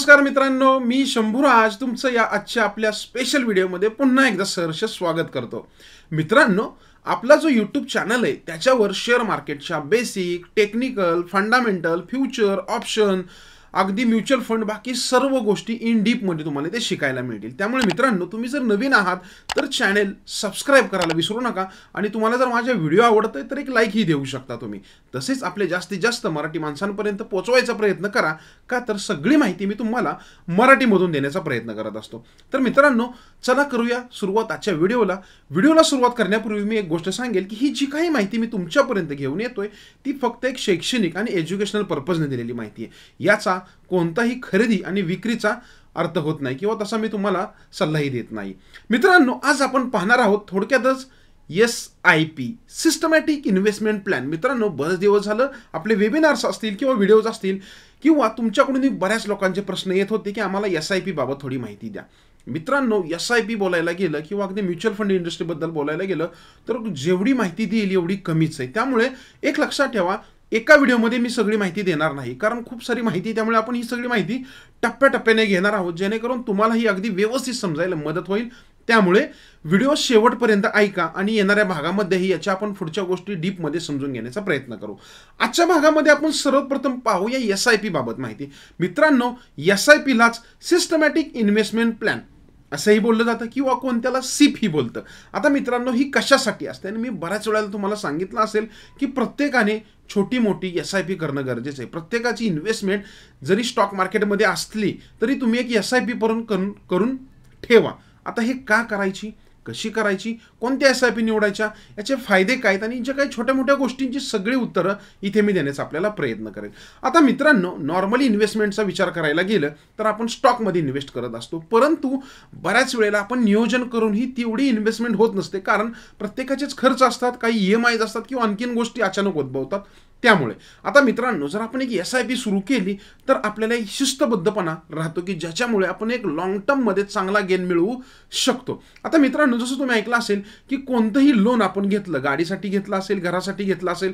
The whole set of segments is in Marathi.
नमस्कार मित्रांनो मी शंभूराज तुमचं या आजच्या आपल्या स्पेशल व्हिडिओमध्ये पुन्हा एकदा सहर्ष स्वागत करतो मित्रांनो आपला जो यूट्यूब चॅनल आहे त्याच्यावर शेअर मार्केटच्या basic technical fundamental future option अगदी म्युच्युअल फंड बाकी सर्व गोष्टी इन डीपमध्ये तुम्हाला ते शिकायला मिळतील त्यामुळे मित्रांनो तुम्ही जर नवीन आहात तर चॅनेल सबस्क्राईब करायला विसरू नका आणि तुम्हाला जर माझ्या व्हिडिओ आवडतोय तर एक लाईकही देऊ शकता तुम्ही तसेच आपले जास्तीत जास्त मराठी माणसांपर्यंत पोचवायचा प्रयत्न करा का तर सगळी माहिती मी तुम्हाला मराठीमधून देण्याचा प्रयत्न करत असतो तर मित्रांनो चला करूया सुरुवात आजच्या व्हिडिओला व्हिडिओला सुरुवात करण्यापूर्वी मी एक गोष्ट सांगेल की ही जी काही माहिती मी तुमच्यापर्यंत घेऊन येतोय ती फक्त एक शैक्षणिक आणि एज्युकेशनल पर्पजने दिलेली माहिती आहे याचा कोणताही खरेदी आणि विक्रीचा अर्थ होत नाही किंवा तसा मी तुम्हाला सल्लाही देत नाही मित्रांनो आज आपण पाहणार आहोत थोडक्यातच S I P systematic investment plan मित्रांनो बरेच दिवस झालं आपले वेबिनार्स असतील किंवा व्हिडिओज असतील किंवा तुमच्याकडून बऱ्याच लोकांचे प्रश्न येत होते की आम्हाला एस आय पीबाबत थोडी माहिती द्या मित्रांनो एस आय पी बोलायला गेलं किंवा अगदी म्युच्युअल फंड इंडस्ट्रीबद्दल बोलायला गेलं तर जेवढी माहिती देईल एवढी कमीच आहे त्यामुळे एक लक्षात ठेवा एका व्हिडिओमध्ये मी सगळी माहिती देणार नाही कारण खूप सारी माहिती त्यामुळे आपण ही सगळी माहिती टप्प्याटप्प्याने घेणार आहोत जेणेकरून तुम्हाला ही अगदी व्यवस्थित समजायला मदत होईल त्यामुळे व्हिडिओ शेवटपर्यंत ऐका आणि येणाऱ्या भागामध्येही याच्या आपण पुढच्या गोष्टी डीपमध्ये समजून घेण्याचा प्रयत्न करू आजच्या भागामध्ये आपण सर्वप्रथम पाहूया एस आय पी बाबत माहिती मित्रांनो एस आय पीलाच सिस्टमॅटिक इन्व्हेस्टमेंट प्लॅन असंही बोललं जातं किंवा कोणत्याला सिप ही बोलतं आता मित्रांनो ही कशासाठी असते आणि मी बऱ्याच वेळेला तुम्हाला सांगितलं असेल की प्रत्येकाने छोटी मोठी एस आय पी करणं गरजेचं आहे प्रत्येकाची इन्व्हेस्टमेंट जरी स्टॉक मार्केटमध्ये असली तरी तुम्ही एक एस आय पी करून करून ठेवा आता हे का करायची कशी करायची कोणत्या एस आय पी निवडायच्या याचे फायदे काय आणि ज्या काही छोट्या मोठ्या गोष्टींची सगळी उत्तरं इथे मी देण्याचा आपल्याला प्रयत्न करेल आता मित्रांनो नॉर्मली इन्व्हेस्टमेंटचा विचार करायला गेलं तर आपण स्टॉकमध्ये इन्व्हेस्ट करत असतो परंतु बऱ्याच वेळेला आपण नियोजन करूनही तेवढी इन्व्हेस्टमेंट होत नसते कारण प्रत्येकाचेच खर्च असतात काही ई एम आयज असतात किंवा आणखीन गोष्टी अचानक उद्भवतात त्यामुळे आता मित्रांनो जर आपण एक एस आय पी सुरू केली तर आपल्याला एक शिस्तबद्धपणा राहतो की ज्याच्यामुळे आपण एक लाँग टर्ममध्ये चांगला गेन मिळवू शकतो आता मित्रांनो जसं तुम्ही ऐकलं असेल की कोणतंही लोन आपण घेतलं गाडीसाठी घेतलं असेल घरासाठी घेतलं असेल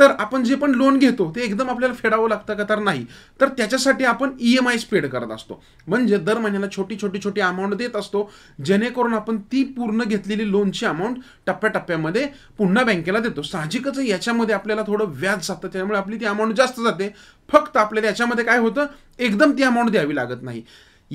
तर आपण जे पण लोन घेतो ते एकदम आपल्याला फेडावं लागतं का तर नाही तर त्याच्यासाठी आपण ई एम आय पेड करत असतो म्हणजे दर महिन्याला छोटी छोटी छोटी अमाऊंट देत असतो जेणेकरून आपण ती पूर्ण घेतलेली लोनची अमाऊंट टप्प्याटप्प्यामध्ये पुन्हा बँकेला देतो साहजिकच याच्यामध्ये आपल्याला थोडं व्याज असतात त्यामुळे आपली ती अमाऊंट जास्त जाते फक्त आपल्याला याच्यामध्ये काय होतं एकदम ती अमाऊंट द्यावी लागत नाही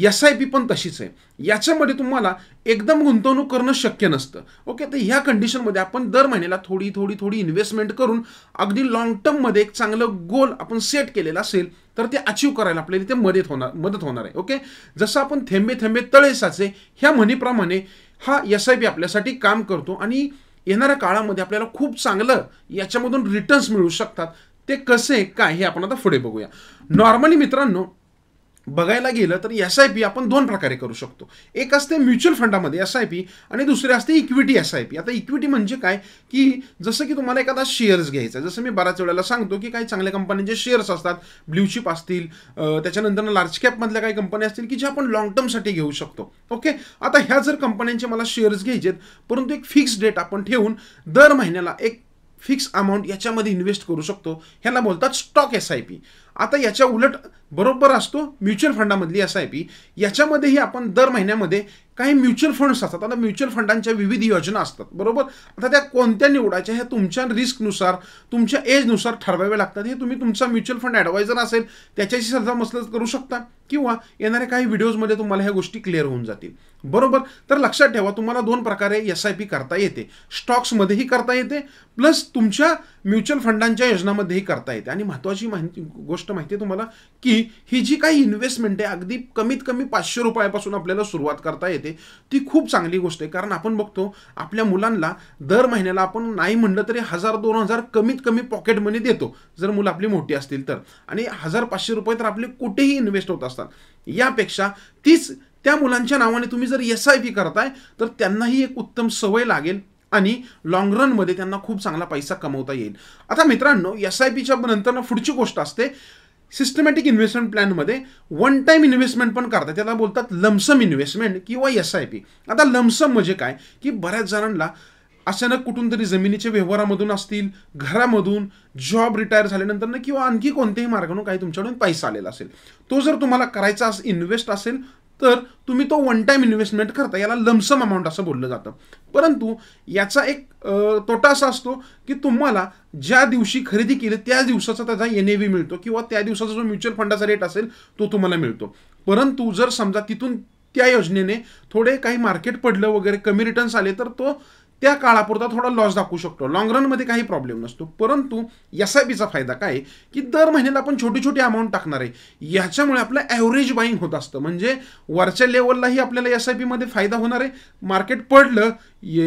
एस आय पी पण तशीच आहे याच्यामध्ये तुम्हाला एकदम गुंतवणूक करणं शक्य नसतं ओके तर ह्या कंडिशनमध्ये आपण दर महिन्याला थोडी थोडी थोडी इन्व्हेस्टमेंट करून अगदी लॉंग टर्ममध्ये एक चांगलं गोल आपण सेट केलेलं असेल तर ते अचीव करायला आपल्याला ते मदत होणार मदत होणार आहे ओके जसं आपण थेंबे थेंबे तळे साचे ह्या म्हणीप्रमाणे हा एस आय पी आपल्यासाठी काम करतो आणि येणाऱ्या काळामध्ये आपल्याला खूप चांगलं याच्यामधून रिटर्न्स मिळू शकतात ते कसे काय हे आपण आता पुढे बघूया नॉर्मली मित्रांनो बघायला गेलं तर एस आय पी आपण दोन प्रकारे करू शकतो एक असते म्युच्युअल फंडामध्ये एस आय पी आणि दुसरे असते इक्विटी एस आय पी आता इक्विटी म्हणजे काय की जसं की तुम्हाला एखादा शेअर्स घ्यायचा जसं मी बऱ्याच वेळेला सांगतो की काही चांगल्या कंपन्यांचे शेअर्स असतात ब्ल्यूचिप असतील त्याच्यानंतर लार्ज कॅपमधल्या काही कंपन्या असतील की ज्या आपण लॉंग टर्मसाठी घेऊ शकतो ओके आता ह्या जर कंपन्यांचे मला शेअर्स घ्यायचे परंतु एक फिक्स डेट आपण ठेवून दर महिन्याला एक फिक्स अमाऊंट याच्यामध्ये इन्व्हेस्ट करू शकतो ह्याला बोलतात स्टॉक एस आय पी आता याच्या उलट बरोबर असतो म्युच्युअल फंडामधली एस आय पी याच्यामध्येही आपण दर महिन्यामध्ये काही म्युच्युअल फंड्स असतात आता म्युच्युअल फंडांच्या विविध योजना असतात बरोबर आता त्या कोणत्या निवडायच्या ह्या तुमच्या रिस्कनुसार तुमच्या एजनुसार ठरवाव्या लागतात हे तुम्ही तुमचा म्युच्युअल फंड ॲडवायझर असेल त्याच्याशी सध्या मसलत करू शकता किंवा येणाऱ्या काही व्हिडिओजमध्ये तुम्हाला ह्या गोष्टी क्लिअर होऊन जातील बरोबर तर लक्षात ठेवा तुम्हाला दोन प्रकारे एस आय पी करता येते स्टॉक्समध्येही करता येते प्लस तुमच्या म्युच्युअल फंडांच्या योजनामध्येही करता येते आणि महत्त्वाची माहिती गोष्ट माहिती आहे तुम्हाला की ही जी काही इन्व्हेस्टमेंट आहे अगदी कमीत कमी पाचशे रुपयापासून आपल्याला सुरुवात करता येते ती खूप चांगली गोष्ट आहे कारण आपण बघतो आपल्या मुलांना दर महिन्याला आपण नाही म्हणलं तरी हजार दोन हजार कमीत कमी पॉकेट मनी देतो जर मुलं आपली मोठी असतील तर आणि हजार पाचशे रुपये तर आपले कुठेही इन्व्हेस्ट होत असतात यापेक्षा तीच त्या मुलांच्या नावाने तुम्ही जर एस आय पी करताय तर त्यांनाही एक उत्तम सवय लागेल आणि लॉंग रनमध्ये त्यांना खूप चांगला पैसा कमवता येईल आता मित्रांनो एस आय पीच्या नंतर पुढची गोष्ट असते सिस्टमॅटिक इन्व्हेस्टमेंट प्लॅनमध्ये वन टाईम इन्व्हेस्टमेंट पण करतात त्याला बोलतात लमसम इन्व्हेस्टमेंट किंवा एस आय पी आता लमसम म्हणजे काय की बऱ्याच जणांना अचानक कुठून तरी जमिनीच्या व्यवहारामधून असतील घरामधून जॉब रिटायर झाल्यानंतर किंवा आणखी कोणत्याही मार्गाने काही तुमच्याकडून पैसा आलेला असेल तो जर तुम्हाला करायचा अस इन्व्हेस्ट असेल तर तुम्ही तो वन टाईम इन्व्हेस्टमेंट करता याला लमसम अमाऊंट असं बोललं जातं परंतु याचा एक तोटा असा असतो की तुम्हाला ज्या दिवशी खरेदी केली त्या दिवसाचा त्याचा एन ए मिळतो किंवा त्या दिवसाचा जो म्युच्युअल फंडाचा रेट असेल तो तुम्हाला मिळतो परंतु जर समजा तिथून त्या योजनेने थोडे काही मार्केट पडलं वगैरे कमी रिटर्न्स आले तर तो त्या काळापुरता थोडा लॉस दाखवू शकतो लॉंग रनमध्ये काही प्रॉब्लेम नसतो परंतु एस आय पीचा फायदा काय की दर महिन्याला आपण छोटी छोटी अमाऊंट टाकणार आहे याच्यामुळे आपलं ॲव्हरेज बाईंग होत असतं म्हणजे वरच्या लेवललाही आपल्याला एस आय पीमध्ये फायदा होणार आहे मार्केट पडलं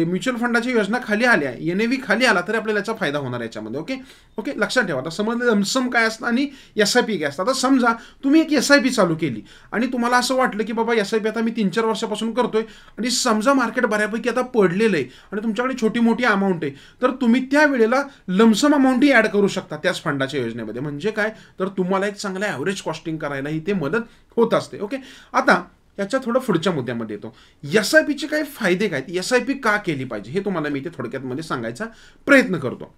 म्युच्युअल फंडाची योजना खाली आल्या एन ए खाली आला तरी आपल्याला याचा फायदा होणार याच्यामध्ये ओके ओके लक्षात ठेवा आता समज लमसम काय असतं आणि एस आय पी काय असतं आता समजा तुम्ही एक एस आय पी चालू केली आणि तुम्हाला असं वाटलं की बाबा एस आय पी आता मी तीन चार वर्षापासून करतोय आणि समजा मार्केट बऱ्यापैकी आता पडलेलं आहे आणि तुमच्याकडे छोटी मोठी अमाऊंट आहे तर तुम्ही त्या वेळेला लमसम अमाऊंटही ऍड करू शकता त्याच फंडाच्या योजनेमध्ये म्हणजे काय तर तुम्हाला एक चांगलं ॲव्हरेज कॉस्टिंग करायला ही ते मदत होत असते ओके आता याच्या थोडं पुढच्या मुद्द्यामध्ये येतो एस आय पीचे काही फायदे काय एस आय पी का केली पाहिजे हे तुम्हाला मी इथे मध्ये सांगायचा प्रयत्न करतो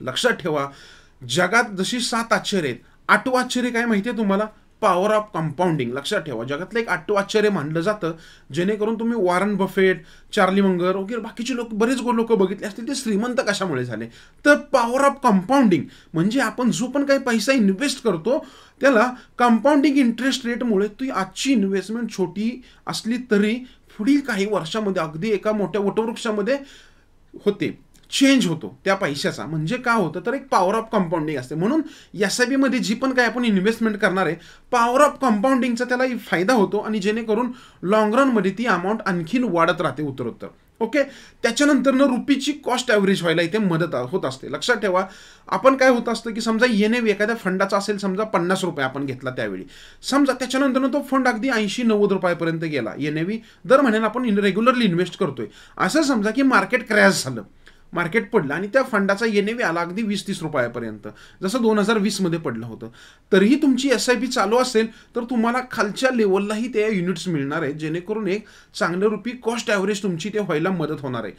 लक्षात ठेवा जगात जशी सात आश्चर्य आहेत आठवं आश्चर्य काय माहिती आहे तुम्हाला पॉवर ऑफ कंपाऊंडिंग लक्षात ठेवा जगातलं एक आठव आश्चर्य मानलं जातं जेणेकरून तुम्ही वॉरन बफेट चार्ली मंगर वगैरे बाकीचे लोक बरेच लोक बघितले असतील ते श्रीमंत कशामुळे झाले तर पॉवर ऑफ कंपाऊंडिंग म्हणजे आपण जो पण काही पैसा इन्व्हेस्ट करतो त्याला कंपाऊंडिंग इंटरेस्ट रेटमुळे ती आजची इन्व्हेस्टमेंट छोटी असली तरी पुढील काही वर्षामध्ये अगदी एका मोठ्या वटवृक्षामध्ये होते चेंज होतो त्या पैशाचा म्हणजे काय होतं तर एक पॉवर ऑफ कंपाऊंडिंग असते म्हणून एस आय बीमध्ये जी पण काय आपण इन्व्हेस्टमेंट करणार आहे पॉवर ऑफ कंपाऊंडिंगचा त्याला फायदा होतो आणि जेणेकरून लॉंग रनमध्ये ती अमाऊंट आणखीन वाढत राहते उत्तरोत्तर ओके त्याच्यानंतरनं रुपीची कॉस्ट ॲव्हरेज व्हायला इथे मदत होत असते लक्षात ठेवा आपण काय होत असतं की समजा येणे e एखाद्या फंडाचा असेल समजा पन्नास रुपये आपण घेतला त्यावेळी समजा त्याच्यानंतर तो फंड अगदी ऐंशी नव्वद रुपयापर्यंत गेला येणे e दर महिन्याला आपण रेग्युलरली इन्व्हेस्ट करतोय असं समजा की मार्केट क्रॅश झालं मार्केट पडलं आणि त्या फंडाचा एनएवी आला अगदी वीस तीस रुपयापर्यंत जसं दोन हजार वीसमध्ये पडलं होतं तरीही तुमची एस आय पी चालू असेल तर तुम्हाला खालच्या लेवललाही त्या युनिट्स मिळणार आहेत जेणेकरून एक चांगलं रुपी कॉस्ट ॲव्हरेज तुमची ते व्हायला मदत होणार आहे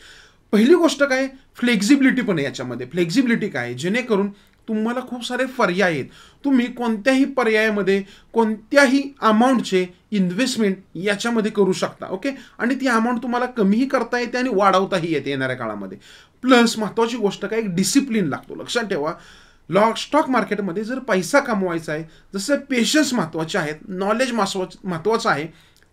पहिली गोष्ट काय फ्लेक्झिबिलिटी पण आहे याच्यामध्ये फ्लेक्झिबिलिटी काय जेणेकरून तुम्हाला खूप सारे पर्याय आहेत तुम्ही कोणत्याही पर्यायामध्ये कोणत्याही अमाऊंटचे इन्व्हेस्टमेंट याच्यामध्ये करू शकता ओके आणि ती अमाऊंट तुम्हाला कमीही करता येते आणि वाढवताही येते येणाऱ्या काळामध्ये प्लस महत्त्वाची गोष्ट काय एक डिसिप्लिन लागतो लक्षात ठेवा लॉ स्टॉक मार्केटमध्ये जर पैसा कमवायचा आहे जसं पेशन्स महत्त्वाचे आहेत नॉलेज महत्वाचं महत्त्वाचं आहे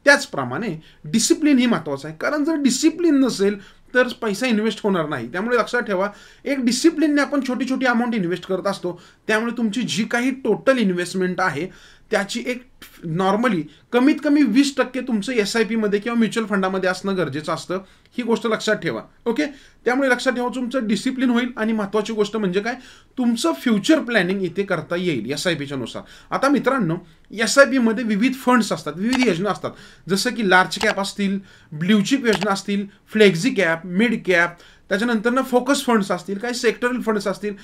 त्याचप्रमाणे डिसिप्लिन ही महत्त्वाचं आहे कारण जर डिसिप्लिन नसेल तर पैसा इन्व्हेस्ट होणार नाही त्यामुळे लक्षात ठेवा एक डिसिप्लिनने आपण छोटी छोटी अमाऊंट इन्व्हेस्ट करत असतो त्यामुळे तुमची जी काही टोटल इन्व्हेस्टमेंट आहे त्याची एक नॉर्मली कमीत कमी वीस टक्के तुमचं एस आय पीमध्ये किंवा म्युच्युअल फंडामध्ये असणं गरजेचं असतं ही गोष्ट लक्षात ठेवा ओके त्यामुळे लक्षात ठेवा तुमचं डिसिप्लिन होईल आणि महत्त्वाची गोष्ट म्हणजे काय तुमचं फ्युचर प्लॅनिंग इथे करता येईल एस आय पीच्या नुसार आता मित्रांनो एस आय पीमध्ये विविध फंड्स असतात विविध योजना असतात जसं की लार्ज कॅप असतील ब्ल्यूचिप योजना असतील फ्लेक्झी कॅप मिड कॅप त्याच्यानंतर ना फोकस फंड्स असतील काही सेक्टरल फंड्स असतील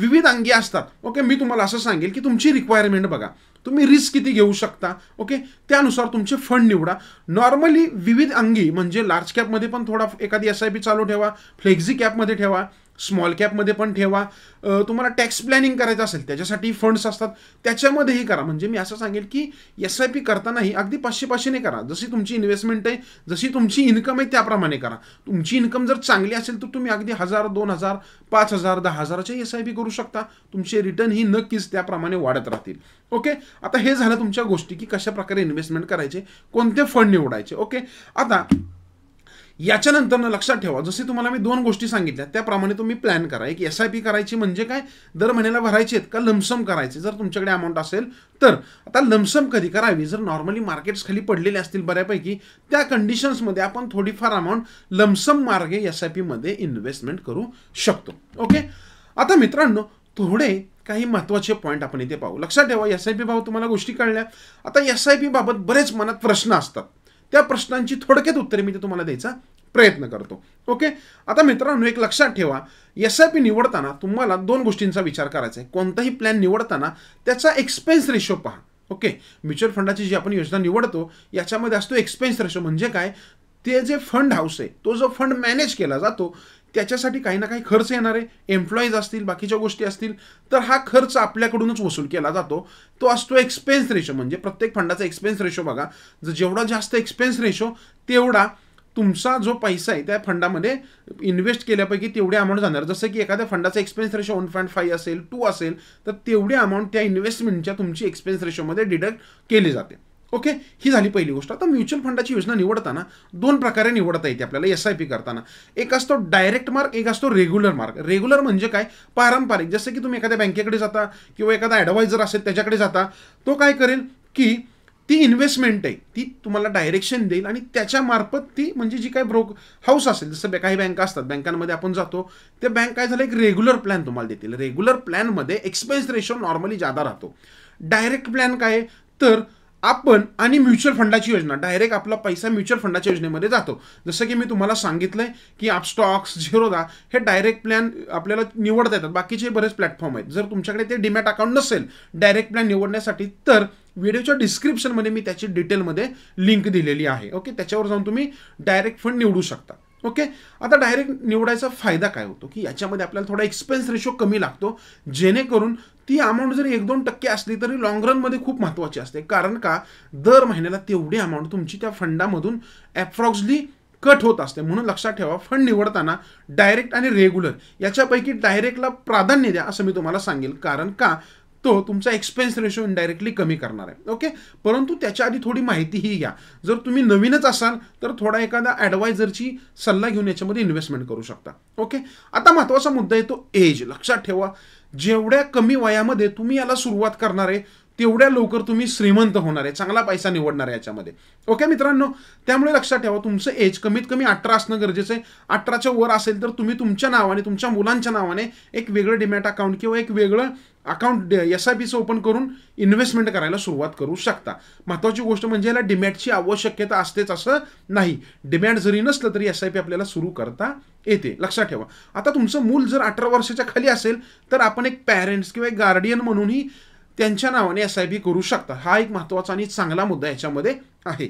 विविध अंगी असतात ओके मी तुम्हाला असं सांगेल की तुमची रिक्वायरमेंट बघा तुम्ही रिस्क किती घेऊ शकता ओके त्यानुसार तुमचे फंड निवडा नॉर्मली विविध अंगी म्हणजे लार्ज कॅपमध्ये पण थोडा एखादी एस आय पी चालू ठेवा फ्लेक्झी कॅपमध्ये ठेवा स्मॉल कॅपमध्ये पण ठेवा तुम्हाला टॅक्स प्लॅनिंग करायचं असेल त्याच्यासाठी फंड्स असतात त्याच्यामध्येही करा म्हणजे मी असं सांगेल की एस आय पी करतानाही अगदी पाचशे पाचशेने करा जशी तुमची इन्व्हेस्टमेंट आहे जशी तुमची इन्कम आहे त्याप्रमाणे करा तुमची इन्कम जर चांगली असेल तर तुम्ही अगदी हजार दोन हजार पाच हजार दहा हजाराचे एस आय पी करू शकता तुमचे रिटर्न ही नक्कीच त्याप्रमाणे वाढत राहतील ओके आता हे झालं तुमच्या गोष्टी की कशा प्रकारे इन्व्हेस्टमेंट करायचे कोणते फंड निवडायचे ओके आता याच्यानंतरनं लक्षात ठेवा जसे तुम्हाला मी दोन गोष्टी सांगितल्या त्याप्रमाणे तुम्ही प्लॅन करा एक एस आय पी करायची म्हणजे काय दर महिन्याला भरायचे आहेत का लमसम करायचे जर तुमच्याकडे अमाऊंट असेल तर आता लमसम कधी करावी जर नॉर्मली मार्केट्स खाली पडलेले असतील बऱ्यापैकी त्या कंडिशन्समध्ये आपण थोडीफार अमाऊंट लमसम मार्गे एस आय पीमध्ये इन्व्हेस्टमेंट करू शकतो ओके आता मित्रांनो थोडे काही महत्त्वाचे पॉईंट आपण इथे पाहू लक्षात ठेवा एस आय पी भाव तुम्हाला गोष्टी कळल्या आता एस आय पीबाबत बरेच मनात प्रश्न असतात त्या प्रश्नांची थोडक्यात उत्तरे मी ते तुम्हाला द्यायचा प्रयत्न करतो ओके आता मित्रांनो एक लक्षात ठेवा एस आय पी निवडताना तुम्हाला दोन गोष्टींचा विचार करायचा आहे कोणताही प्लॅन निवडताना त्याचा एक्सपेन्स रेशो पहा ओके म्युच्युअल फंडाची जी आपण योजना निवडतो याच्यामध्ये असतो एक्सपेन्स रेशो म्हणजे काय ते जे फंड हाऊस आहे तो जो फंड मॅनेज केला जातो त्याच्यासाठी काही ना काही खर्च येणार आहे एम्प्लॉईज असतील बाकीच्या गोष्टी असतील तर हा खर्च आपल्याकडूनच वसूल केला जातो तो असतो एक्सपेन्स रेशो म्हणजे प्रत्येक फंडाचा एक्सपेन्स रेशो बघा जर जेवढा जास्त एक्सपेन्स रेशो तेवढा तुमचा जो पैसा आहे त्या फंडामध्ये इन्व्हेस्ट केल्यापैकी तेवढे अमाऊंट जाणार जसं की एखाद्या फंडाचा expense ratio one point five असेल टू असेल तर तेवढे अमाऊंट त्या इन्व्हेस्टमेंटच्या तुमची एक्सपेन्स रेशोमध्ये डिडक्ट केली जाते ओके ही झाली पहिली गोष्ट आता म्युच्युअल फंडाची योजना निवडताना दोन प्रकारे निवडता येते आपल्याला एस आय पी करताना एक असतो डायरेक्ट मार्क एक असतो रेग्युलर मार्क रेग्युलर म्हणजे काय पारंपरिक जसं की तुम्ही एखाद्या बँकेकडे जाता किंवा एखादा ॲडवायझर असेल त्याच्याकडे जाता तो काय करेल की ती इन्व्हेस्टमेंट आहे ती तुम्हाला डायरेक्शन देईल आणि त्याच्यामार्फत ती म्हणजे जी काय ब्रोक हाऊस असेल जसं काही बँका असतात बँकांमध्ये आपण जातो ते बँक काय झालं एक रेग्युलर प्लॅन तुम्हाला देतील रेग्युलर प्लॅनमध्ये एक्सपेन्स रेशो नॉर्मली जादा राहतो डायरेक्ट प्लॅन काय तर आपण आणि म्युच्युअल फंडाची योजना डायरेक्ट आपला पैसा म्युच्युअल फंडाच्या योजनेमध्ये जातो जसं की मी तुम्हाला सांगितलंय की आप स्टॉक्स दा हे डायरेक्ट प्लॅन आपल्याला निवडता येतात बाकीचे बरेच प्लॅटफॉर्म आहेत जर तुमच्याकडे ते डिमॅट अकाउंट नसेल डायरेक्ट प्लॅन निवडण्यासाठी तर व्हिडिओच्या डिस्क्रिप्शनमध्ये मी त्याची डिटेलमध्ये लिंक दिलेली आहे ओके त्याच्यावर जाऊन तुम्ही डायरेक्ट फंड निवडू शकता ओके आता डायरेक्ट निवडायचा फायदा काय होतो की याच्यामध्ये आपल्याला थोडा एक्सपेन्स रेशो कमी लागतो जेणेकरून ती अमाऊंट जरी एक दोन टक्के असली तरी लॉंग रनमध्ये खूप महत्त्वाची असते कारण का दर महिन्याला तेवढी अमाऊंट तुमची त्या फंडामधून ॲप्रॉक्सली कट होत असते म्हणून लक्षात ठेवा फंड निवडताना डायरेक्ट आणि रेग्युलर याच्यापैकी डायरेक्टला प्राधान्य द्या असं मी तुम्हाला सांगेल कारण का तो तुमचा एक्सपेन्स रेशो इनडायरेक्टली कमी करणार आहे ओके परंतु त्याच्या आधी थोडी माहितीही घ्या जर तुम्ही नवीनच असाल तर थोडा एखादा ऍडवायझरची सल्ला घेऊन याच्यामध्ये इन्व्हेस्टमेंट करू शकता ओके आता महत्त्वाचा मुद्दा येतो एज लक्षात ठेवा जेवढ्या कमी वयामध्ये तुम्ही याला सुरुवात करणार आहे तेवढ्या लवकर तुम्ही श्रीमंत होणार आहे चांगला पैसा निवडणार आहे याच्यामध्ये ओके मित्रांनो त्यामुळे लक्षात ठेवा तुमचं एज कमीत कमी अठरा असणं गरजेचं आहे अठराच्या वर असेल तर तुम्ही तुमच्या नावाने तुमच्या मुलांच्या नावाने एक वेगळं डिमॅट अकाउंट किंवा एक वेगळं अकाउंट एस आय पीचं ओपन करून इन्व्हेस्टमेंट करायला सुरुवात करू शकता महत्वाची गोष्ट म्हणजे याला डिमॅटची आवश्यकता असतेच असं नाही डिमॅट जरी नसलं तरी एस आय पी आपल्याला सुरू करता येते लक्षात ठेवा आता तुमचं मूल जर अठरा वर्षाच्या खाली असेल तर आपण एक पॅरेंट्स किंवा एक गार्डियन म्हणूनही त्यांच्या नावाने एस आय पी करू शकता हा एक महत्त्वाचा आणि चांगला मुद्दा याच्यामध्ये आहे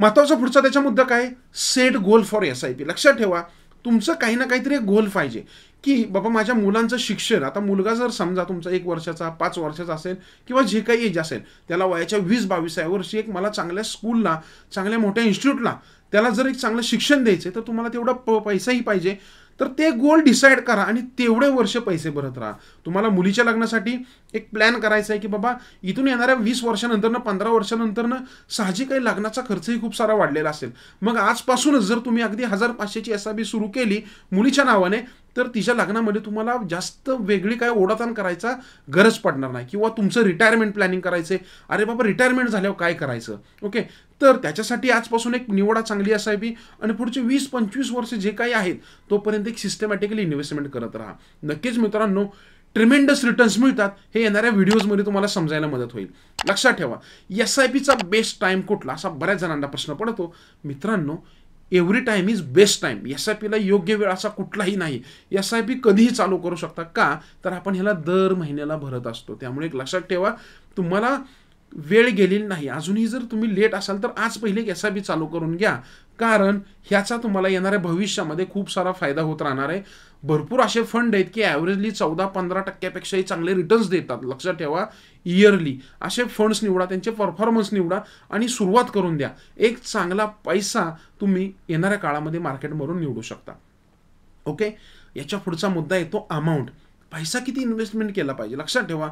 महत्त्वाचा पुढचा त्याचा मुद्दा काय set goal for S I P लक्षात ठेवा तुमचं काही ना काहीतरी एक गोल पाहिजे की बाबा माझ्या मुलांचं शिक्षण आता मुलगा जर समजा तुमचा एक वर्षाचा पाच वर्षाचा असेल किंवा जे काही एज असेल त्याला वयाच्या वीस बावीस या वर्षी एक मला चांगल्या स्कूलला चांगल्या मोठ्या इन्स्टिट्यूटला त्याला जर एक चांगलं शिक्षण द्यायचं तर तुम्हाला तेवढा प पैसाही पाहिजे तर ते गोल डिसाईड करा आणि तेवढे वर्ष पैसे भरत राहा तुम्हाला मुलीच्या लग्नासाठी एक प्लॅन करायचा आहे की बाबा इथून येणाऱ्या वीस वर्षानंतरनं पंधरा वर्षानंतरनं साहजिक काही लग्नाचा खर्चही खूप सारा वाढलेला असेल मग आजपासूनच जर तुम्ही अगदी हजार पाचशेची एस आय बी सुरू केली मुलीच्या नावाने तर तिच्या लग्नामध्ये तुम्हाला जास्त वेगळी काय ओढाताण करायचा गरज पडणार नाही किंवा तुमचं रिटायरमेंट प्लॅनिंग आहे अरे बाबा रिटायरमेंट झाल्यावर काय करायचं ओके तर त्याच्यासाठी आजपासून एक निवडा चांगली असावी आणि पुढचे वीस पंचवीस वर्ष जे काही आहेत तोपर्यंत एक सिस्टमॅटिकली इन्व्हेस्टमेंट करत राहा नक्कीच मित्रांनो ट्रिमेंडस रिटर्न्स मिळतात हे येणाऱ्या व्हिडिओजमध्ये तुम्हाला समजायला मदत होईल लक्षात ठेवा एस आय पीचा बेस्ट टाईम कुठला असा बऱ्याच जणांना प्रश्न पडतो मित्रांनो every time is best time S I पीला योग्य वेळ असा कुठलाही नाही एस आय पी कधीही चालू करू शकता का तर आपण ह्याला दर महिन्याला भरत असतो त्यामुळे एक लक्षात ठेवा तुम्हाला वेळ गेलेली नाही अजूनही जर तुम्ही लेट असाल तर आज पहिले एस आय बी चालू करून घ्या कारण ह्याचा तुम्हाला येणाऱ्या भविष्यामध्ये खूप सारा फायदा होत राहणार आहे भरपूर असे फंड आहेत की ॲव्हरेजली चौदा पंधरा टक्क्यापेक्षाही चांगले रिटर्न्स देतात लक्षात ठेवा इयरली असे फंड्स निवडा त्यांचे परफॉर्मन्स निवडा आणि सुरुवात करून द्या एक चांगला पैसा तुम्ही येणाऱ्या काळामध्ये मार्केटमधून निवडू शकता ओके याच्या पुढचा मुद्दा येतो अमाऊंट पैसा किती इन्व्हेस्टमेंट केला पाहिजे लक्षात ठेवा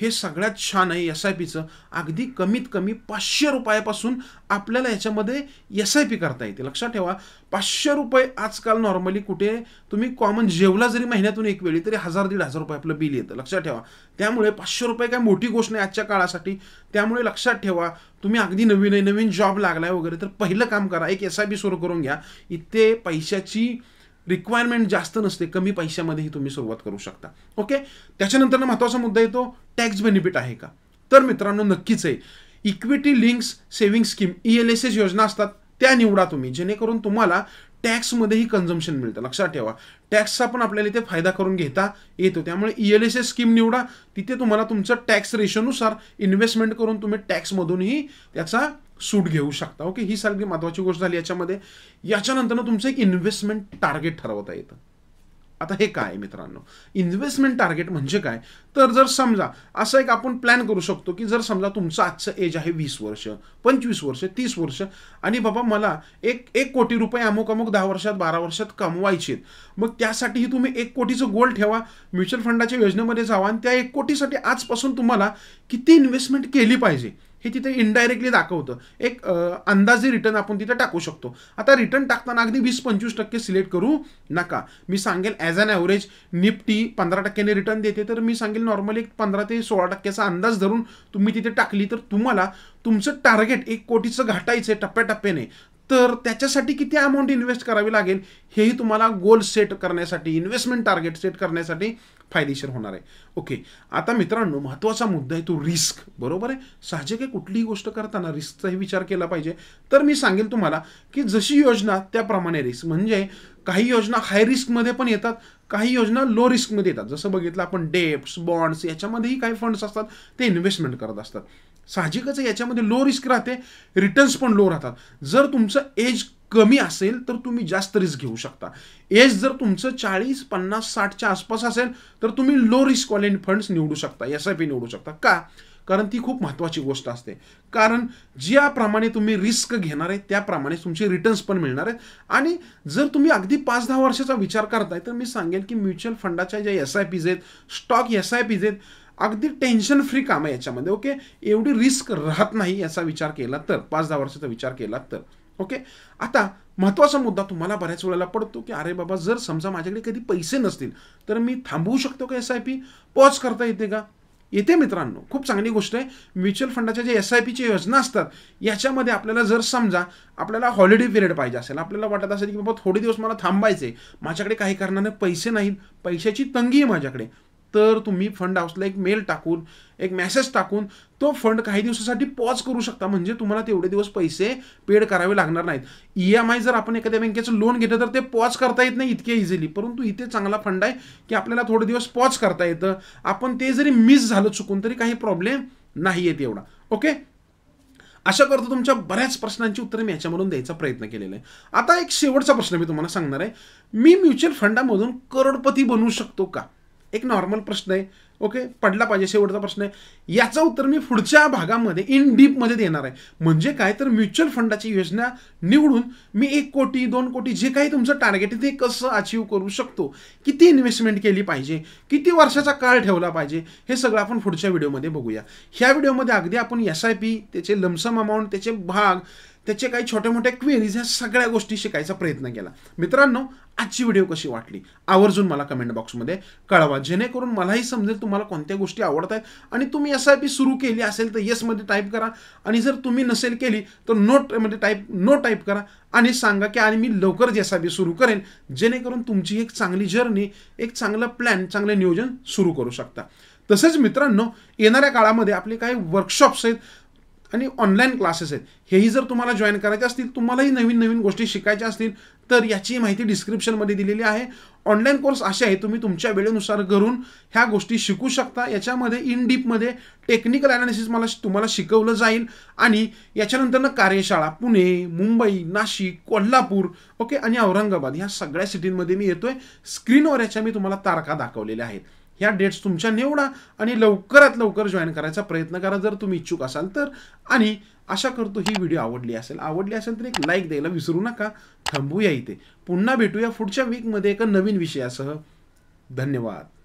हे सगळ्यात छान आहे एस आय पीचं अगदी कमीत कमी पाचशे रुपयापासून आपल्याला याच्यामध्ये एस आय पी करता येते लक्षात ठेवा पाचशे रुपये आजकाल नॉर्मली कुठे तुम्ही कॉमन जेवला जरी महिन्यातून एक वेळी तरी हजार दीड हजार रुपये आपलं बिल येतं लक्षात ठेवा त्यामुळे पाचशे रुपये काय मोठी गोष्ट नाही आजच्या काळासाठी त्यामुळे लक्षात ठेवा तुम्ही अगदी नवीन नवीन जॉब लागलाय वगैरे तर पहिलं काम करा एक एस आय पी सुरू करून घ्या इथे पैशाची रिक्वायरमेंट जास्त नसते कमी पैशामध्येही तुम्ही सुरुवात करू शकता ओके त्याच्यानंतर महत्त्वाचा मुद्दा येतो टॅक्स बेनिफिट आहे का तर मित्रांनो नक्कीच आहे equity links saving scheme E L योजना असतात त्या निवडा तुम्ही जेणेकरून तुम्हाला टॅक्समध्येही कन्झम्शन मिळतं लक्षात ठेवा टॅक्सचा पण आपल्याला इथे फायदा करून घेता येतो त्यामुळे E L S S scheme निवडा तिथे तुम्हाला तुमचं टॅक्स रेशोनुसार इन्व्हेस्टमेंट करून तुम्ही टॅक्समधूनही त्याचा सूट घेऊ शकता ओके ही सारखी महत्वाची गोष्ट झाली याच्यामध्ये याच्यानंतरनं तुमचं एक इन्व्हेस्टमेंट टार्गेट ठरवता येतं आता हे काय मित्रांनो इन्व्हेस्टमेंट टार्गेट म्हणजे काय तर जर समजा असं एक आपण प्लॅन करू शकतो की जर समजा तुमचं आजचं एज आहे वीस वर्ष पंचवीस वर्ष तीस वर्ष आणि बाबा मला एक एक कोटी रुपये अमुक अमुक दहा वर्षात बारा वर्षात कमवायचे मग त्यासाठीही तुम्ही एक कोटीचं गोल ठेवा म्युच्युअल फंडाच्या योजनेमध्ये जावा आणि त्या एक कोटीसाठी आजपासून तुम्हाला किती इन्व्हेस्टमेंट केली पाहिजे हे तिथे इनडायरेक्टली दाखवतं एक अंदाजे रिटर्न आपण तिथे टाकू शकतो आता रिटर्न टाकताना अगदी वीस पंचवीस टक्के सिलेक्ट करू नका मी सांगेल ॲज अन ॲव्हरेज निफ्टी पंधरा टक्क्याने रिटर्न देते तर मी सांगेल नॉर्मली एक पंधरा ते सोळा टक्क्याचा अंदाज धरून तुम्ही तिथे टाकली तर तुम्हाला तुमचं टार्गेट एक कोटीचं घाटायचं आहे टप्प्याटप्प्याने तर त्याच्यासाठी किती अमाऊंट इन्व्हेस्ट करावी लागेल हेही तुम्हाला गोल सेट करण्यासाठी इन्व्हेस्टमेंट टार्गेट सेट करण्यासाठी फायदेशीर होणार आहे ओके आता मित्रांनो महत्त्वाचा मुद्दा आहे तो रिस्क बरोबर आहे साहजिक आहे कुठलीही गोष्ट करताना रिस्कचाही विचार केला पाहिजे तर मी सांगेल तुम्हाला की जशी योजना त्याप्रमाणे रिस्क म्हणजे काही योजना हाय रिस्कमध्ये पण येतात काही योजना लो रिस्कमध्ये येतात जसं बघितलं आपण डेप्स बॉन्ड्स याच्यामध्येही काही फंड्स असतात ते इन्व्हेस्टमेंट करत असतात साहजिकच याच्यामध्ये लो रिस्क राहते रिटर्न्स पण लो राहतात जर तुमचं एज कमी असेल तर तुम्ही जास्त रिस्क घेऊ शकता एज जर तुमचं चाळीस पन्नास साठच्या आसपास असेल तर तुम्ही लो रिस्कवाले फंड्स निवडू शकता एस आय पी निवडू शकता का कारण ती खूप महत्त्वाची गोष्ट असते कारण ज्याप्रमाणे तुम्ही रिस्क घेणार आहे त्याप्रमाणे तुमचे रिटर्न्स पण मिळणार आहेत आणि जर तुम्ही अगदी पाच दहा वर्षाचा विचार करताय तर मी सांगेल की म्युच्युअल फंडाच्या ज्या एस आय पीज आहेत स्टॉक एस आय पीज आहेत अगदी टेन्शन फ्री काम आहे याच्यामध्ये ओके एवढी रिस्क राहत नाही याचा विचार केला तर पाच दहा वर्षाचा विचार केला तर ओके आता महत्त्वाचा मुद्दा तुम्हाला बऱ्याच वेळेला पडतो की अरे बाबा जर समजा माझ्याकडे कधी पैसे नसतील तर मी थांबवू शकतो का एस आय पी पॉज करता येते का येते मित्रांनो खूप चांगली गोष्ट आहे म्युच्युअल फंडाच्या जे एस आय पीच्या योजना असतात याच्यामध्ये आपल्याला जर समजा आपल्याला हॉलिडे पिरियड पाहिजे असेल आपल्याला वाटत असेल की बाबा थोडे दिवस मला थांबायचे माझ्याकडे काही कारणाने पैसे नाहीत पैशाची तंगी आहे माझ्याकडे तर तुम्ही फंड हाऊसला एक मेल टाकून एक मेसेज टाकून तो फंड काही दिवसासाठी पॉज करू शकता म्हणजे तुम्हाला तेवढे दिवस पैसे पेड करावे लागणार नाहीत ई एम आय जर आपण एखाद्या बँकेचं लोन घेतलं तर ते पॉज करता येत नाही इतके इझिली परंतु इथे चांगला फंड आहे की आपल्याला थोडे दिवस पॉज करता येतं आपण ते जरी मिस झालं चुकून तरी काही प्रॉब्लेम नाही येत एवढा ओके अशा करतो तुमच्या बऱ्याच प्रश्नांची उत्तरे मी याच्यामधून द्यायचा प्रयत्न केलेला आहे आता एक शेवटचा प्रश्न मी तुम्हाला सांगणार आहे मी म्युच्युअल फंडामधून करोडपती बनवू शकतो का एक नॉर्मल प्रश्न आहे ओके पडला पाहिजे शेवटचा प्रश्न आहे याचं उत्तर मी पुढच्या भागामध्ये इन डीपमध्ये देणार आहे म्हणजे काय तर म्युच्युअल फंडाची योजना निवडून मी एक कोटी दोन कोटी जे काही तुमचं टार्गेट आहे ते कसं अचीव करू शकतो किती इन्व्हेस्टमेंट केली पाहिजे किती वर्षाचा काळ ठेवला पाहिजे हे सगळं आपण पुढच्या व्हिडिओमध्ये बघूया ह्या व्हिडिओमध्ये अगदी आपण एस आय पी त्याचे लमसम अमाऊंट त्याचे भाग त्याचे काही छोट्या मोठ्या क्वेरीज ह्या सगळ्या गोष्टी शिकायचा प्रयत्न केला मित्रांनो आजची व्हिडिओ कशी वाटली आवर्जून मला कमेंट बॉक्समध्ये कळवा जेणेकरून मलाही समजेल तुम्हाला कोणत्या गोष्टी आवडत आहेत आणि तुम्ही एस आय पी सुरू केली असेल तर येसमध्ये टाईप करा आणि जर तुम्ही नसेल केली तर नोटमध्ये टाईप नो टाईप करा आणि सांगा की आणि मी लवकरच एस आय पी सुरू करेन जेणेकरून तुमची एक चांगली जर्नी एक चांगला प्लॅन चांगलं नियोजन सुरू करू शकता तसेच मित्रांनो येणाऱ्या काळामध्ये आपले काही वर्कशॉप्स आहेत आणि ऑनलाईन क्लासेस आहेत हेही जर तुम्हाला जॉईन करायचे असतील तुम्हालाही नवीन नवीन गोष्टी शिकायच्या असतील तर याची माहिती डिस्क्रिप्शनमध्ये दिलेली आहे ऑनलाईन कोर्स असे आहे तुम्ही तुमच्या वेळेनुसार करून ह्या गोष्टी शिकू शकता याच्यामध्ये इन डीपमध्ये टेक्निकल ॲनालिसिस मला तुम्हाला शिकवलं जाईल आणि याच्यानंतरनं कार्यशाळा पुणे मुंबई नाशिक कोल्हापूर ओके आणि औरंगाबाद ह्या सगळ्या सिटींमध्ये मी येतोय स्क्रीनवर याच्या मी तुम्हाला तारखा दाखवलेल्या आहेत ह्या डेट्स तुमच्या निवडा आणि लवकरात लवकर जॉईन करायचा प्रयत्न करा जर तुम्ही इच्छुक असाल तर आणि आशा करतो ही व्हिडिओ आवडली असेल आवडली असेल तर एक लाईक द्यायला विसरू नका थांबूया इथे पुन्हा भेटूया पुढच्या वीकमध्ये एका नवीन विषयासह धन्यवाद